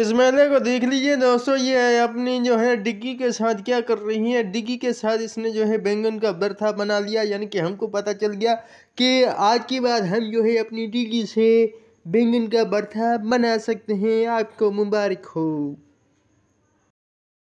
इस मेले को देख लीजिए दोस्तों ये अपनी जो है डिग्गी के साथ क्या कर रही है डिग्गी के साथ इसने जो है बैंगन का बर्था बना लिया यानी कि हमको पता चल गया कि आज के बाद हम जो है अपनी डिग्गी से बैंगन का बर्था बना सकते हैं आपको मुबारक हो